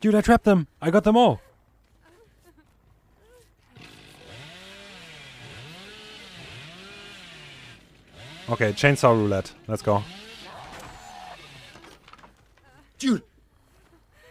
Dude, I trapped them. I got them all. Okay, chainsaw roulette. Let's go. Dude,